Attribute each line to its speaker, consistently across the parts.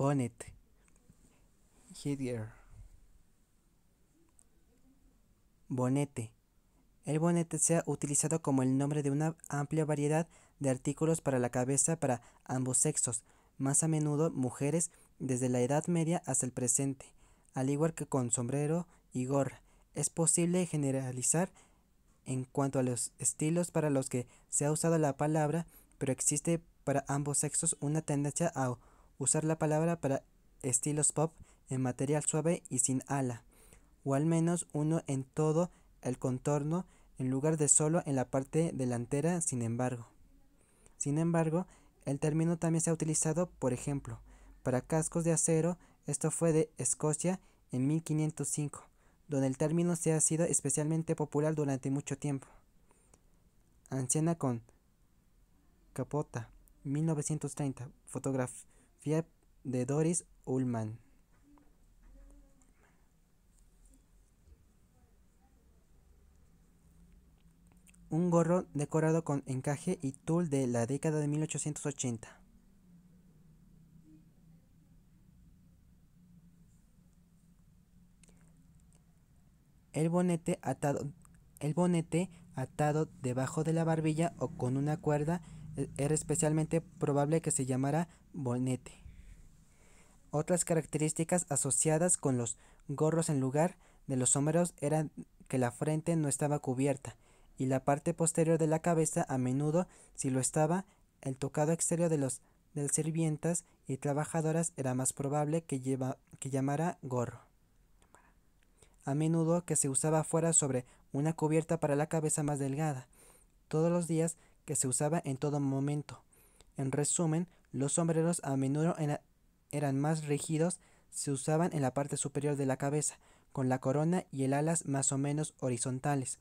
Speaker 1: Bonnet, Bonete. El bonete se ha utilizado como el nombre de una amplia variedad de artículos para la cabeza para ambos sexos, más a menudo mujeres desde la Edad Media hasta el presente, al igual que con sombrero y gorra. Es posible generalizar en cuanto a los estilos para los que se ha usado la palabra, pero existe para ambos sexos una tendencia a usar la palabra para estilos pop en material suave y sin ala, o al menos uno en todo el contorno en lugar de solo en la parte delantera, sin embargo. Sin embargo, el término también se ha utilizado, por ejemplo, para cascos de acero, esto fue de Escocia en 1505, donde el término se ha sido especialmente popular durante mucho tiempo. Anciana con capota, 1930, fotografía de Doris Ullman. Un gorro decorado con encaje y tul de la década de 1880. El bonete atado, el bonete atado debajo de la barbilla o con una cuerda e, era especialmente probable que se llamara bonete. Otras características asociadas con los gorros en lugar de los hombros eran que la frente no estaba cubierta y la parte posterior de la cabeza a menudo, si lo estaba, el tocado exterior de los las sirvientas y trabajadoras era más probable que, lleva, que llamara gorro. A menudo que se usaba fuera sobre una cubierta para la cabeza más delgada, todos los días que se usaba en todo momento. En resumen, los sombreros a menudo eran más rígidos, se usaban en la parte superior de la cabeza, con la corona y el alas más o menos horizontales,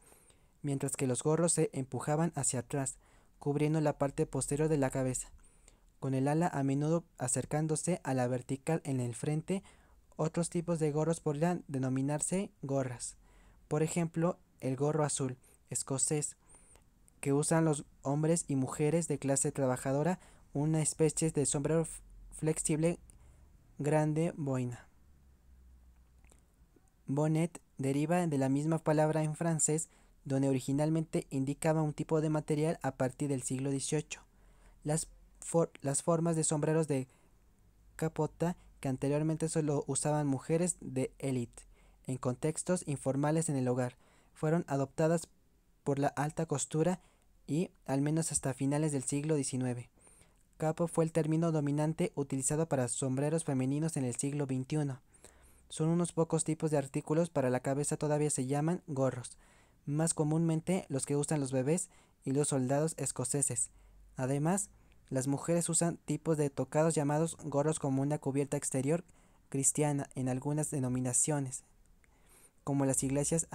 Speaker 1: mientras que los gorros se empujaban hacia atrás, cubriendo la parte posterior de la cabeza, con el ala a menudo acercándose a la vertical en el frente. Otros tipos de gorros podrían denominarse gorras. Por ejemplo, el gorro azul, escocés, que usan los hombres y mujeres de clase trabajadora una especie de sombrero flexible grande boina. Bonnet deriva de la misma palabra en francés, donde originalmente indicaba un tipo de material a partir del siglo XVIII. Las, las formas de sombreros de capota que anteriormente solo usaban mujeres de élite, en contextos informales en el hogar, fueron adoptadas por la alta costura y, al menos hasta finales del siglo XIX, Capo fue el término dominante utilizado para sombreros femeninos en el siglo XXI. Son unos pocos tipos de artículos para la cabeza todavía se llaman gorros, más comúnmente los que usan los bebés y los soldados escoceses. Además, las mujeres usan tipos de tocados llamados gorros como una cubierta exterior cristiana en algunas denominaciones, como las iglesias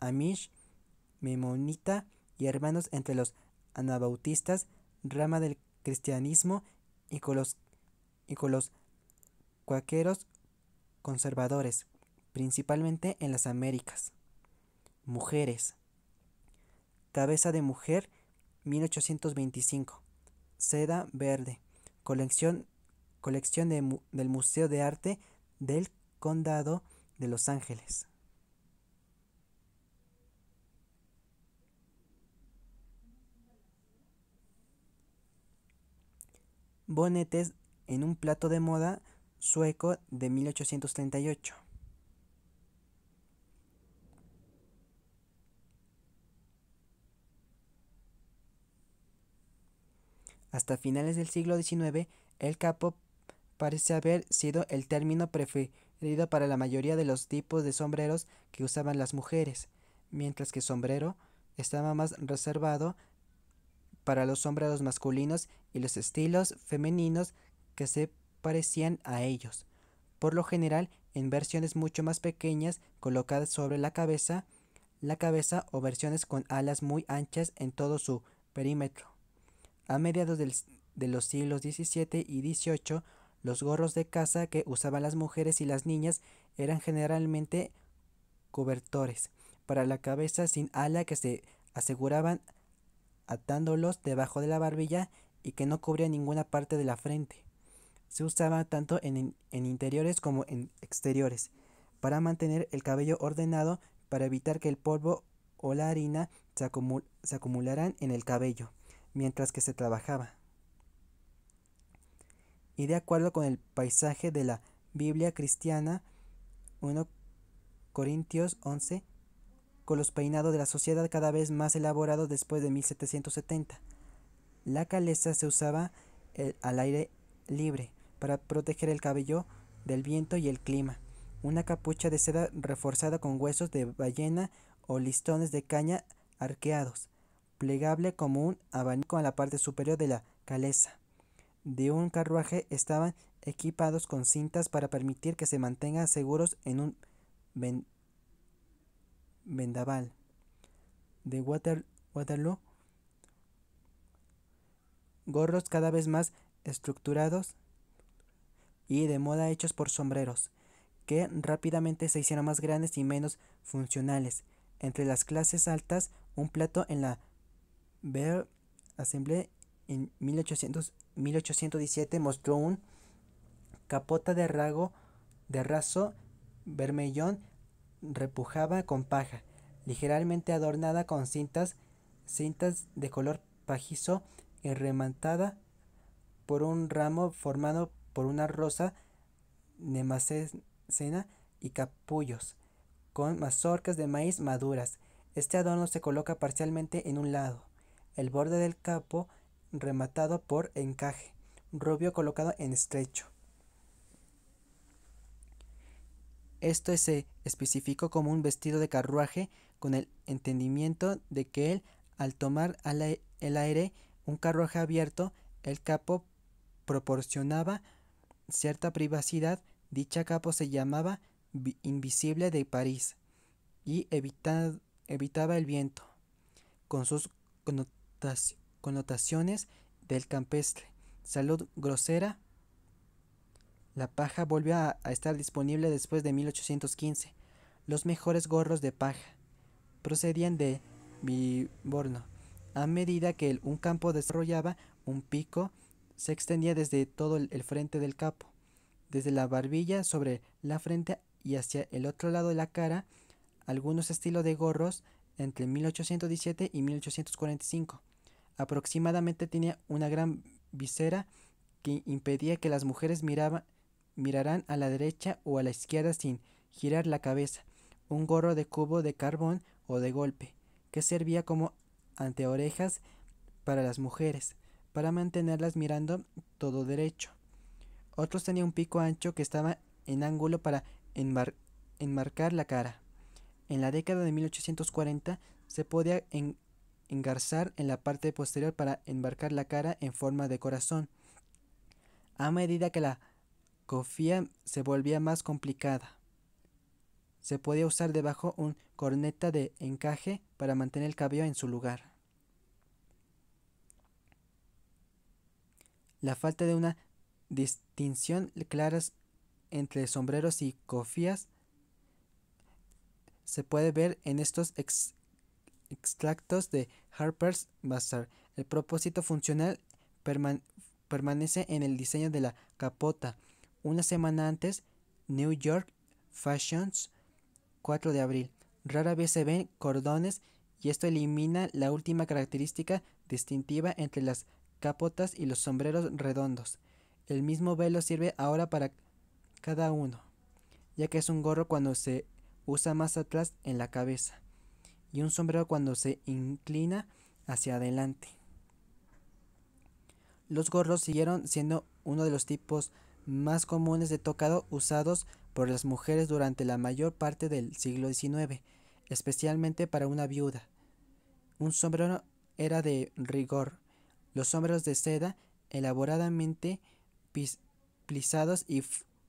Speaker 1: Amish, Memonita y hermanos entre los anabautistas, rama del cristianismo y con los, y con los cuaqueros conservadores, principalmente en las Américas. Mujeres. Cabeza de mujer, 1825. Seda verde. Colección, colección del Museo de Arte del Condado de Los Ángeles. bonetes en un plato de moda sueco de 1838. Hasta finales del siglo XIX, el capo parece haber sido el término preferido para la mayoría de los tipos de sombreros que usaban las mujeres, mientras que sombrero estaba más reservado para los sombreros masculinos y los estilos femeninos que se parecían a ellos, por lo general en versiones mucho más pequeñas colocadas sobre la cabeza, la cabeza o versiones con alas muy anchas en todo su perímetro. A mediados de los siglos XVII y XVIII, los gorros de caza que usaban las mujeres y las niñas eran generalmente cobertores para la cabeza sin ala que se aseguraban atándolos debajo de la barbilla y que no cubría ninguna parte de la frente. Se usaba tanto en, interiores como en exteriores, para mantener el cabello ordenado para evitar que el polvo o la harina se, se acumularan en el cabello mientras que se trabajaba. Y de acuerdo con el paisaje de la Biblia cristiana, 1 Corintios 11, con los peinados de la sociedad cada vez más elaborados después de 1770. La caleza se usaba eh, al aire libre para proteger el cabello del viento y el clima. Una capucha de seda reforzada con huesos de ballena o listones de caña arqueados, plegable como un abanico en la parte superior de la caleza. De un carruaje estaban equipados con cintas para permitir que se mantengan seguros en un Vendaval de Waterloo, gorros cada vez más estructurados y de moda hechos por sombreros, que rápidamente se hicieron más grandes y menos funcionales. Entre las clases altas, un plato en la Bear Assembly en 1817 mostró un capota de rago de raso vermellón repujaba con paja, ligeramente adornada con cintas, cintas de color pajizo y rematada por un ramo formado por una rosa nemacena y capullos, con mazorcas de maíz maduras. Este adorno se coloca parcialmente en un lado, el borde del capo rematado por encaje, rubio colocado en estrecho. Esto se especificó como un vestido de carruaje con el entendimiento de que él, al tomar el aire un carruaje abierto, el capo proporcionaba cierta privacidad, dicha capo se llamaba invisible de París y evitaba el viento, con sus connotaciones del campestre, salud grosera, la paja volvió a, estar disponible después de 1815. Los mejores gorros de paja procedían de Biborno. A medida que un campo desarrollaba un pico, se extendía desde todo el, frente del capo, desde la barbilla sobre la frente y hacia el otro lado de la cara, algunos estilos de gorros entre 1817 y 1845. Aproximadamente tenía una gran visera que impedía que las mujeres miraban mirarán a la derecha o a la izquierda sin girar la cabeza, un gorro de cubo de carbón o de golpe, que servía como anteorejas para las mujeres, para mantenerlas mirando todo derecho. Otros tenían un pico ancho que estaba en ángulo para enmarcar la cara. En la década de 1840 se podía engarzar en la parte posterior para enmarcar la cara en forma de corazón. A medida que la cofía se volvía más complicada. Se podía usar debajo un corneta de encaje para mantener el cabello en su lugar. La falta de una distinción clara entre sombreros y cofías se puede ver en estos extractos de Harper's Bazaar. El propósito funcional permanece en el diseño de la capota, una semana antes, New York Fashions, 4 de abril. Rara vez se ven cordones y esto elimina la última característica distintiva entre las capotas y los sombreros redondos. El mismo velo sirve ahora para cada uno, ya que es un gorro cuando se usa más atrás en la cabeza y un sombrero cuando se inclina hacia adelante. Los gorros siguieron siendo uno de los tipos más comunes de tocado usados por las mujeres durante la mayor parte del siglo XIX, especialmente para una viuda. Un sombrero era de rigor. Los sombreros de seda, elaboradamente plisados y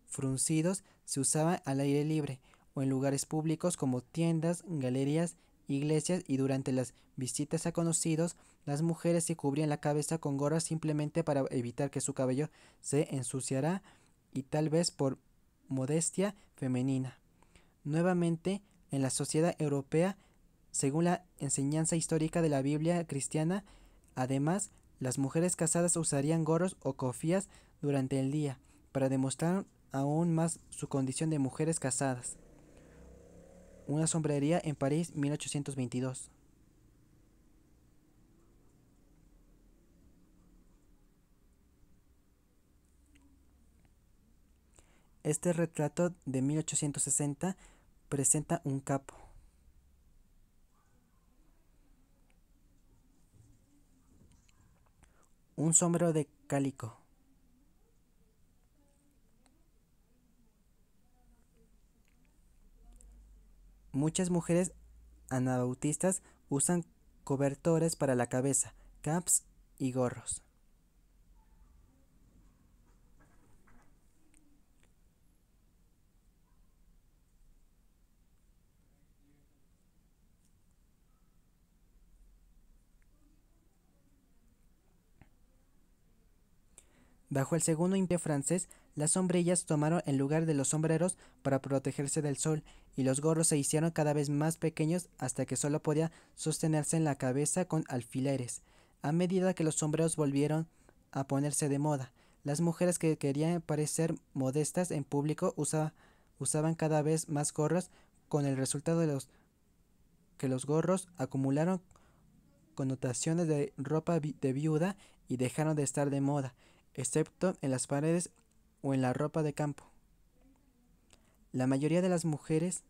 Speaker 1: fruncidos, se usaban al aire libre o en lugares públicos como tiendas, galerías iglesias y durante las visitas a conocidos, las mujeres se cubrían la cabeza con gorras simplemente para evitar que su cabello se ensuciara y tal vez por modestia femenina. Nuevamente, en la sociedad europea, según la enseñanza histórica de la Biblia cristiana, además, las mujeres casadas usarían gorros o cofías durante el día para demostrar aún más su condición de mujeres casadas. Una sombrería en París, 1822. Este retrato de 1860 presenta un capo. Un sombrero de cálico. Muchas mujeres anabautistas usan cobertores para la cabeza, caps y gorros. Bajo el segundo imperio francés, las sombrillas tomaron el lugar de los sombreros para protegerse del sol y los gorros se hicieron cada vez más pequeños hasta que solo podía sostenerse en la cabeza con alfileres. A medida que los sombreros volvieron a ponerse de moda, las mujeres que querían parecer modestas en público usaban cada vez más gorros, con el resultado de los que los gorros acumularon connotaciones de ropa de viuda y dejaron de estar de moda, excepto en las paredes o en la ropa de campo. La mayoría de las mujeres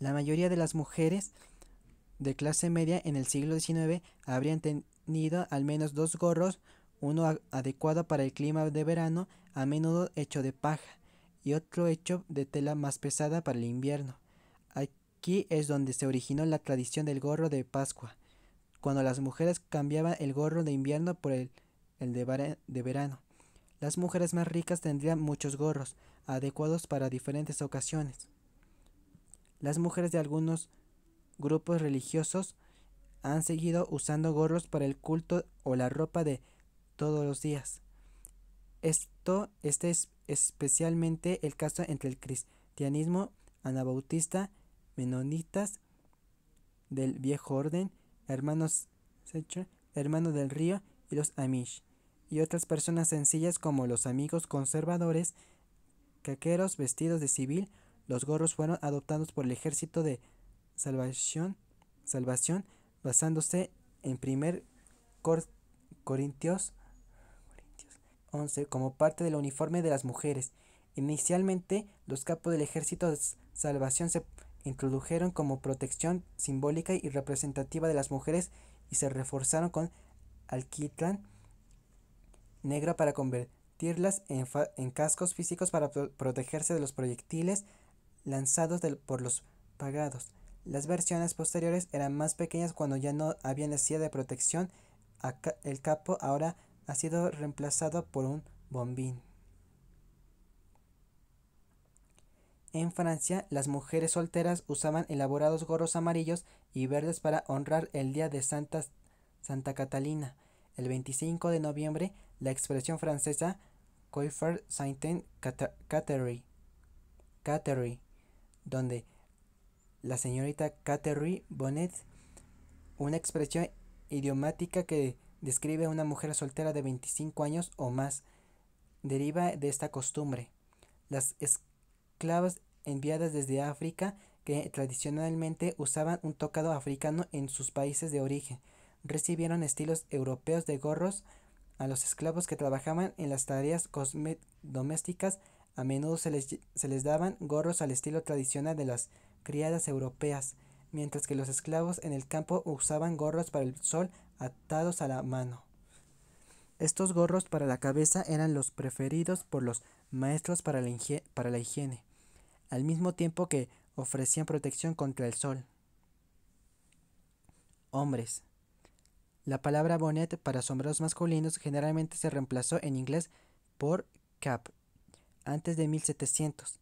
Speaker 1: La mayoría de las mujeres de clase media en el siglo XIX habrían tenido al menos dos gorros, uno adecuado para el clima de verano, a menudo hecho de paja, y otro hecho de tela más pesada para el invierno. Aquí es donde se originó la tradición del gorro de Pascua, cuando las mujeres cambiaban el gorro de invierno por el, de, de verano. Las mujeres más ricas tendrían muchos gorros, adecuados para diferentes ocasiones. Las mujeres de algunos grupos religiosos han seguido usando gorros para el culto o la ropa de todos los días. Esto este es especialmente el caso entre el cristianismo anabautista, menonitas del viejo orden, hermanos hermanos del río y los amish, y otras personas sencillas como los amigos conservadores, caqueros vestidos de civil los gorros fueron adoptados por el Ejército de Salvación, basándose en 1 Corintios 11 como parte del uniforme de las mujeres. Inicialmente, los capos del Ejército de Salvación se introdujeron como protección simbólica y representativa de las mujeres y se reforzaron con alquitrán negra para convertirlas en, cascos físicos para protegerse de los proyectiles lanzados por los pagados. Las versiones posteriores eran más pequeñas cuando ya no había necesidad de protección. el capo ahora ha sido reemplazado por un bombín. En Francia, las mujeres solteras usaban elaborados gorros amarillos y verdes para honrar el día de Santa, Santa Catalina. El 25 de noviembre, la expresión francesa Saint sainte Catherine donde la señorita Catherine Bonnet, una expresión idiomática que describe a una mujer soltera de 25 años o más, deriva de esta costumbre. Las esclavas enviadas desde África que tradicionalmente usaban un tocado africano en sus países de origen, recibieron estilos europeos de gorros a los esclavos que trabajaban en las tareas domésticas a menudo se les, daban gorros al estilo tradicional de las criadas europeas, mientras que los esclavos en el campo usaban gorros para el sol atados a la mano. Estos gorros para la cabeza eran los preferidos por los maestros para la, para la, higiene, al mismo tiempo que ofrecían protección contra el sol. Hombres. La palabra bonnet para sombreros masculinos generalmente se reemplazó en inglés por cap, antes de 1700,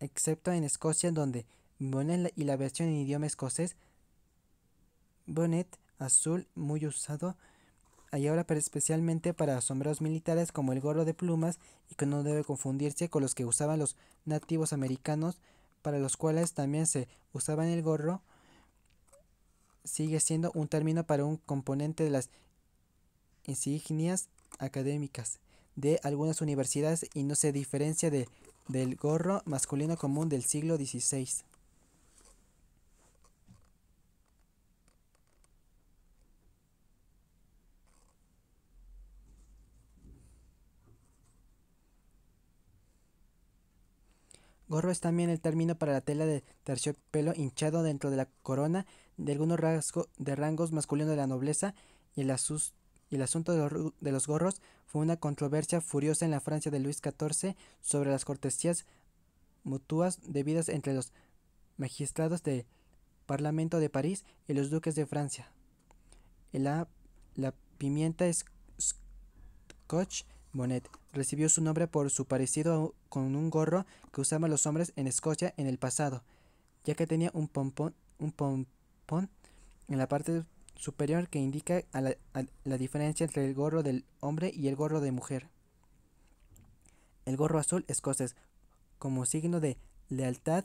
Speaker 1: excepto en Escocia donde Bonnet y la versión en idioma escocés Bonnet azul muy usado hay ahora especialmente para sombreros militares como el gorro de plumas y que no debe confundirse con los que usaban los nativos americanos para los cuales también se usaba el gorro sigue siendo un término para un componente de las insignias académicas de algunas universidades y no se diferencia de, del gorro masculino común del siglo XVI. Gorro es también el término para la tela de terciopelo hinchado dentro de la corona de algunos rasgos de rangos masculinos de la nobleza y el, asusto y el asunto de los, gorros fue una controversia furiosa en la Francia de Luis XIV sobre las cortesías mutuas debidas entre los magistrados del Parlamento de París y los duques de Francia. La, pimienta Scotch Bonnet recibió su nombre por su parecido con un gorro que usaban los hombres en Escocia en el pasado, ya que tenía un pompón, un pompón en la parte superior que indica la, la, diferencia entre el gorro del hombre y el gorro de mujer. El gorro azul escocés, como signo de lealtad,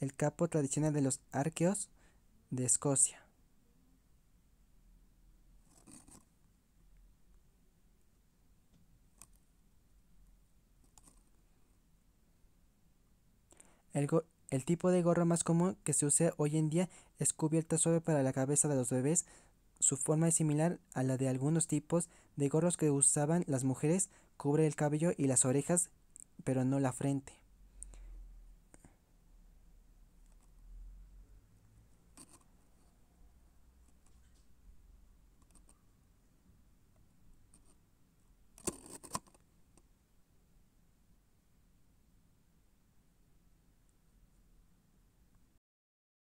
Speaker 1: el capo tradicional de los arqueos de Escocia. El, tipo de gorro más común que se usa hoy en día es cubierta suave para la cabeza de los bebés. Su forma es similar a la de algunos tipos de gorros que usaban las mujeres, cubre el cabello y las orejas, pero no la frente.